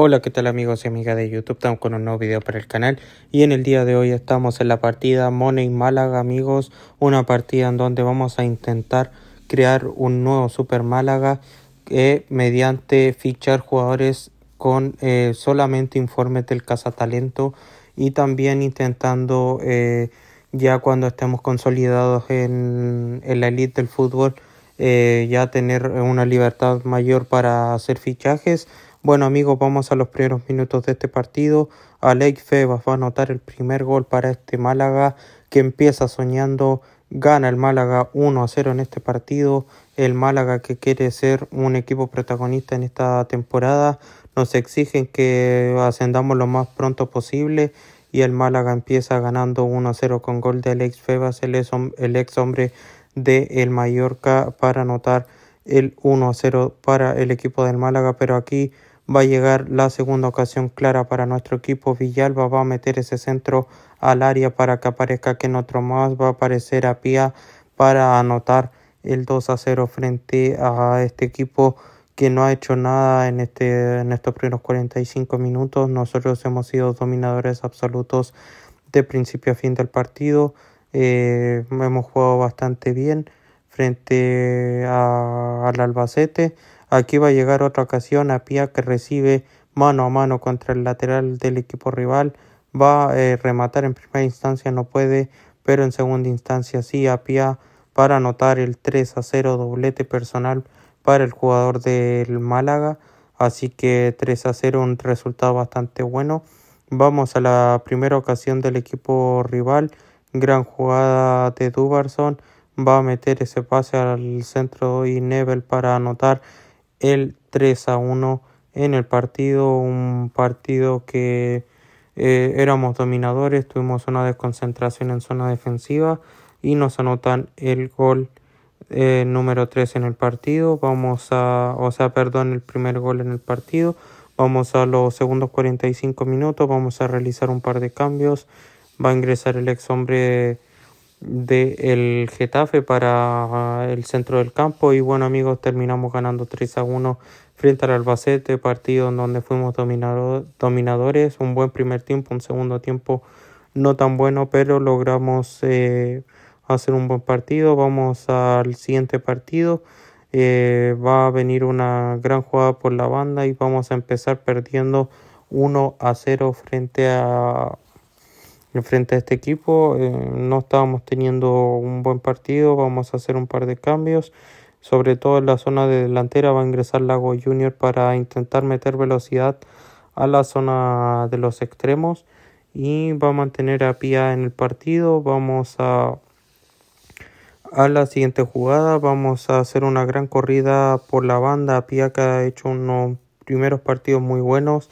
Hola qué tal amigos y amigas de YouTube, estamos con un nuevo video para el canal y en el día de hoy estamos en la partida Money Málaga amigos, una partida en donde vamos a intentar crear un nuevo Super Málaga eh, mediante fichar jugadores con eh, solamente informes del cazatalento y también intentando eh, ya cuando estemos consolidados en, en la elite del fútbol ya tener una libertad mayor para hacer fichajes bueno amigos, vamos a los primeros minutos de este partido. Alex Febas va a anotar el primer gol para este Málaga que empieza soñando. Gana el Málaga 1 a 0 en este partido. El Málaga que quiere ser un equipo protagonista en esta temporada. Nos exigen que ascendamos lo más pronto posible y el Málaga empieza ganando 1 a 0 con gol de Alex Febas, el, ex hombre de el Mallorca para anotar el 1 a 0 para el equipo del Málaga. Pero aquí va a llegar la segunda ocasión clara para nuestro equipo. Villalba va a meter ese centro al área para que aparezca que en otro más va a aparecer a Pía para anotar el 2 a 0 frente a este equipo que no ha hecho nada en, este, en estos primeros 45 minutos. Nosotros hemos sido dominadores absolutos de principio a fin del partido. Eh, hemos jugado bastante bien frente al Albacete. Aquí va a llegar otra ocasión a Pia que recibe mano a mano contra el lateral del equipo rival. Va a eh, rematar en primera instancia, no puede, pero en segunda instancia sí a Pia para anotar el 3 a 0 doblete personal para el jugador del Málaga. Así que 3 a 0 un resultado bastante bueno. Vamos a la primera ocasión del equipo rival. Gran jugada de Dubarson. Va a meter ese pase al centro y Nebel para anotar el 3 a 1 en el partido, un partido que eh, éramos dominadores, tuvimos una desconcentración en zona defensiva y nos anotan el gol eh, número 3 en el partido, vamos a, o sea, perdón, el primer gol en el partido, vamos a los segundos 45 minutos, vamos a realizar un par de cambios, va a ingresar el ex hombre del el Getafe para el centro del campo y bueno amigos terminamos ganando 3 a 1 frente al Albacete, partido en donde fuimos dominadores, un buen primer tiempo, un segundo tiempo no tan bueno, pero logramos eh, hacer un buen partido. Vamos al siguiente partido. Eh, va a venir una gran jugada por la banda y vamos a empezar perdiendo 1 a 0 frente a frente a este equipo. Eh, no estábamos teniendo un buen partido, vamos a hacer un par de cambios. Sobre todo en la zona de delantera va a ingresar Lago Junior para intentar meter velocidad a la zona de los extremos y va a mantener a Pia en el partido. Vamos a a la siguiente jugada vamos a hacer una gran corrida por la banda. Pia que ha hecho unos primeros partidos muy buenos.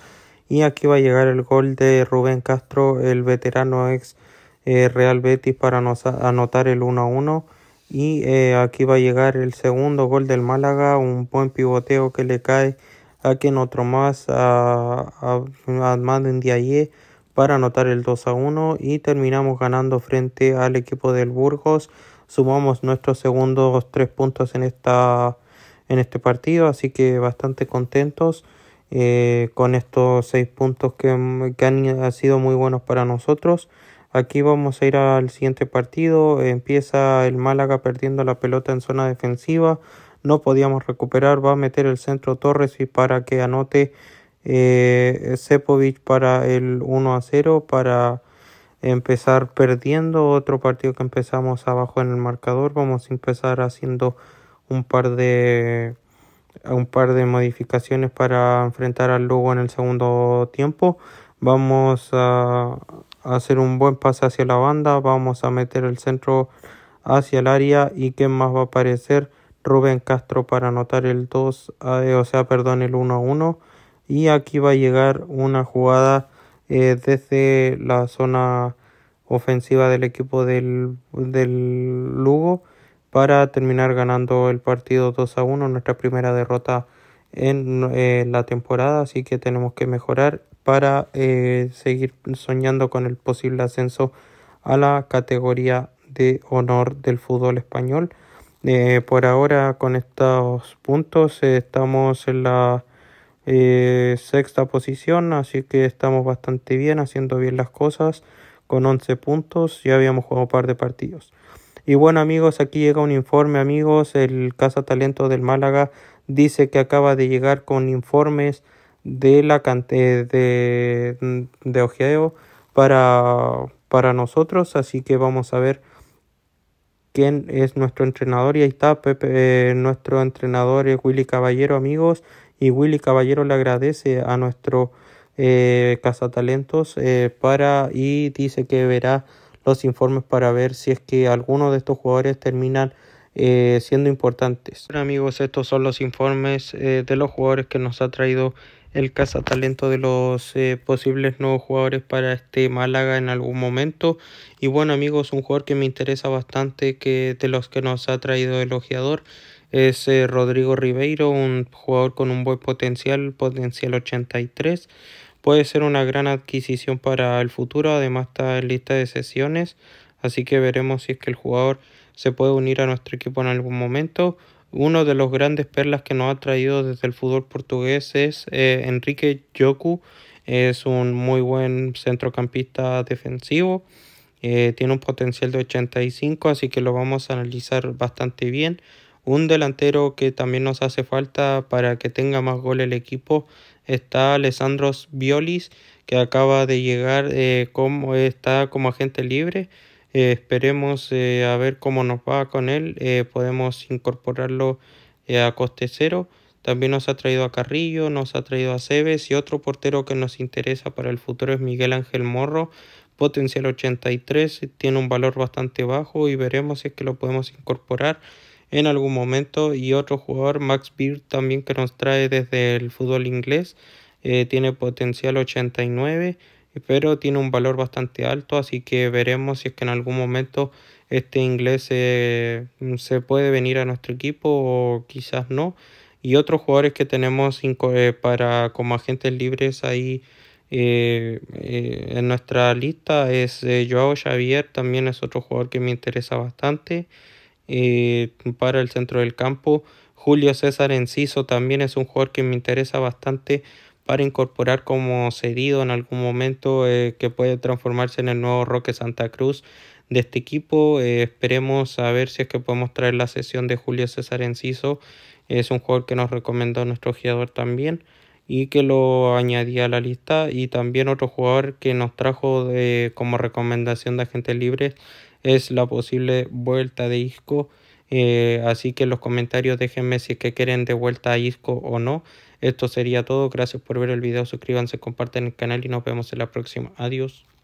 Y aquí va a llegar el gol de Rubén Castro, el veterano ex eh, Real Betis, para anotar el 1-1. Y eh, aquí va a llegar el segundo gol del Málaga, un buen pivoteo que le cae a quien otro más, a, a, a para anotar el 2 a 1. Y terminamos ganando frente al equipo del Burgos. Sumamos nuestros segundos tres puntos en, esta, en este partido, así que bastante contentos. Eh, con estos seis puntos que, han, sido muy buenos para nosotros. Aquí vamos a ir al siguiente partido. Empieza el Málaga perdiendo la pelota en zona defensiva. No podíamos recuperar. Va a meter el centro Torres y para que anote Sepovic eh, para el 1 a 0. Para empezar perdiendo. Otro partido que empezamos abajo en el marcador. Vamos a empezar haciendo un par de un par de modificaciones para enfrentar al Lugo en el segundo tiempo. Vamos a hacer un buen pase hacia la banda, vamos a meter el centro hacia el área y que más va a aparecer Rubén Castro para anotar el 2, eh, o sea, perdón, el 1 a 1 y aquí va a llegar una jugada eh, desde la zona ofensiva del equipo del Lugo para terminar ganando el partido 2 a 1, nuestra primera derrota en la temporada, así que tenemos que mejorar para eh, seguir soñando con el posible ascenso a la categoría de honor del fútbol español. Eh, por ahora con estos puntos eh, estamos en la sexta posición, así que estamos bastante bien haciendo bien las cosas con 11 puntos, ya habíamos jugado un par de partidos. Y bueno amigos, aquí llega un informe amigos, el casa talento del Málaga dice que acaba de llegar con informes de la eh, de, de ojeo para, para nosotros, así que vamos a ver quién es nuestro entrenador y ahí está eh, nuestro entrenador es Willy Caballero amigos y Willy Caballero le agradece a nuestro eh, casa talentos para y dice que verá los informes para ver si es que alguno de estos jugadores terminan eh, siendo importantes. Bueno, amigos, estos son los informes eh, de los jugadores que nos ha traído el cazatalento de los eh, posibles nuevos jugadores para este Málaga en algún momento. Y bueno, amigos, un jugador que me interesa bastante que de los que nos ha traído el ojeador es Rodrigo Ribeiro, un jugador con un buen potencial, potencial 83 puede ser una gran adquisición para el futuro. Además está en lista de sesiones, así que veremos si es que el jugador se puede unir a nuestro equipo en algún momento. Uno de los grandes perlas que nos ha traído desde el fútbol portugués es eh, Enrique Yoku. Es un muy buen centrocampista defensivo. Eh, tiene un potencial de 85, así que lo vamos a analizar bastante bien. Un delantero que también nos hace falta para que tenga más gol el equipo está Alessandro Violis, que acaba de llegar, eh, como, está como agente libre. Eh, esperemos eh, a ver cómo nos va con él. podemos incorporarlo a coste cero. También nos ha traído a Carrillo, nos ha traído a Cebes y otro portero que nos interesa para el futuro es Miguel Ángel Morro, potencial 83, tiene un valor bastante bajo y veremos si es que lo podemos incorporar en algún momento y otro jugador, Max Beard, también que nos trae desde el fútbol inglés, eh, tiene potencial 89, pero tiene un valor bastante alto, así que veremos si es que en algún momento este inglés se puede venir a nuestro equipo o quizás no. Y otros jugadores que tenemos eh, para como agentes libres ahí eh, en nuestra lista es Joao Xavier, también es otro jugador que me interesa bastante. Eh, para el centro del campo. Julio César Enciso también es un jugador que me interesa bastante para incorporar como cedido en algún momento eh, que puede transformarse en el nuevo Roque Santa Cruz de este equipo. Eh, esperemos a ver si es que podemos traer la sesión de Julio César Enciso. Es un jugador que nos recomendó nuestro jugador también y que lo añadía a la lista. Y también otro jugador que nos trajo como recomendación de agentes libres es la posible vuelta de Isco. Eh, así que en los comentarios déjenme si es que quieren de vuelta a Isco o no. Esto sería todo. Gracias por ver el video. Suscríbanse, compartan el canal y nos vemos en la próxima. Adiós.